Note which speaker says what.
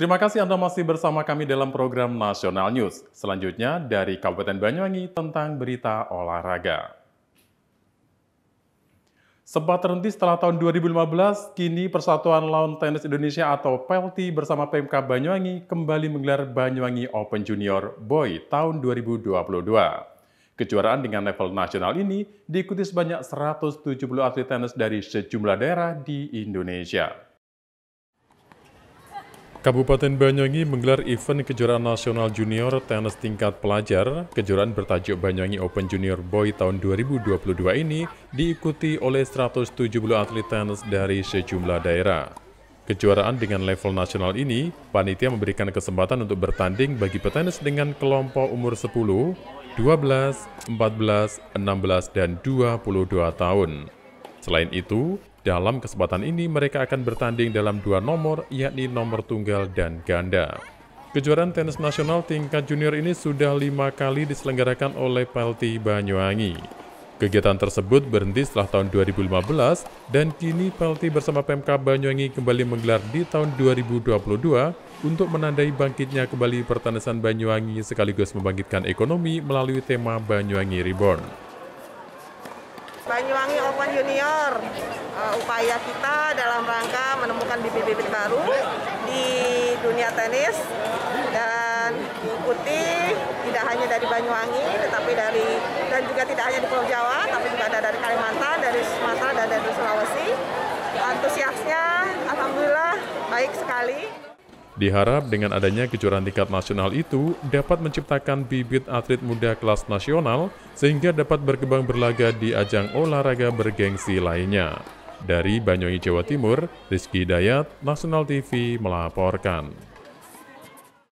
Speaker 1: Terima kasih Anda masih bersama kami dalam program Nasional News. Selanjutnya dari Kabupaten Banyuwangi tentang berita olahraga. Sempat terhenti setelah tahun 2015, kini Persatuan Lawn Tennis Indonesia atau PELTI bersama PMK Banyuwangi kembali menggelar Banyuwangi Open Junior Boy tahun 2022. Kejuaraan dengan level nasional ini diikuti sebanyak 170 atlet tenis dari sejumlah daerah di Indonesia. Kabupaten Banyuwangi menggelar event kejuaraan nasional junior tenis tingkat pelajar. Kejuaraan bertajuk Banyuwangi Open Junior Boy tahun 2022 ini diikuti oleh 170 atlet tenis dari sejumlah daerah. Kejuaraan dengan level nasional ini, panitia memberikan kesempatan untuk bertanding bagi petenis dengan kelompok umur 10, 12, 14, 16, dan 22 tahun. Selain itu, dalam kesempatan ini, mereka akan bertanding dalam dua nomor, yakni nomor tunggal dan ganda. Kejuaraan tenis nasional tingkat junior ini sudah lima kali diselenggarakan oleh Pelti Banyuwangi. Kegiatan tersebut berhenti setelah tahun 2015 dan kini Pelti bersama PMK Banyuwangi kembali menggelar di tahun 2022 untuk menandai bangkitnya kembali pertanisan Banyuwangi sekaligus membangkitkan ekonomi melalui tema Banyuwangi Reborn.
Speaker 2: Banyuwangi Open Junior. Uh, upaya kita dalam rangka menemukan bibit-bibit baru di dunia tenis dan diikuti tidak hanya dari Banyuwangi tetapi dari dan juga tidak hanya di Pulau Jawa tapi juga ada dari Kalimantan, dari Sumatera dan dari Sulawesi. Antusiasnya alhamdulillah baik sekali.
Speaker 1: Diharap dengan adanya kejuaraan tingkat nasional itu dapat menciptakan bibit atlet muda kelas nasional sehingga dapat berkembang berlaga di ajang olahraga bergengsi lainnya. Dari Banyuwangi, Jawa Timur, Rizky Dayat, Nasional TV melaporkan.